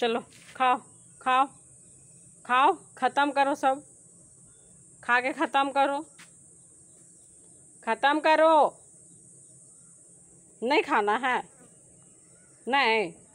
चलो खाओ खाओ खाओ ख़त्म करो सब खा के ख़त्म करो ख़त्म करो नहीं खाना है नहीं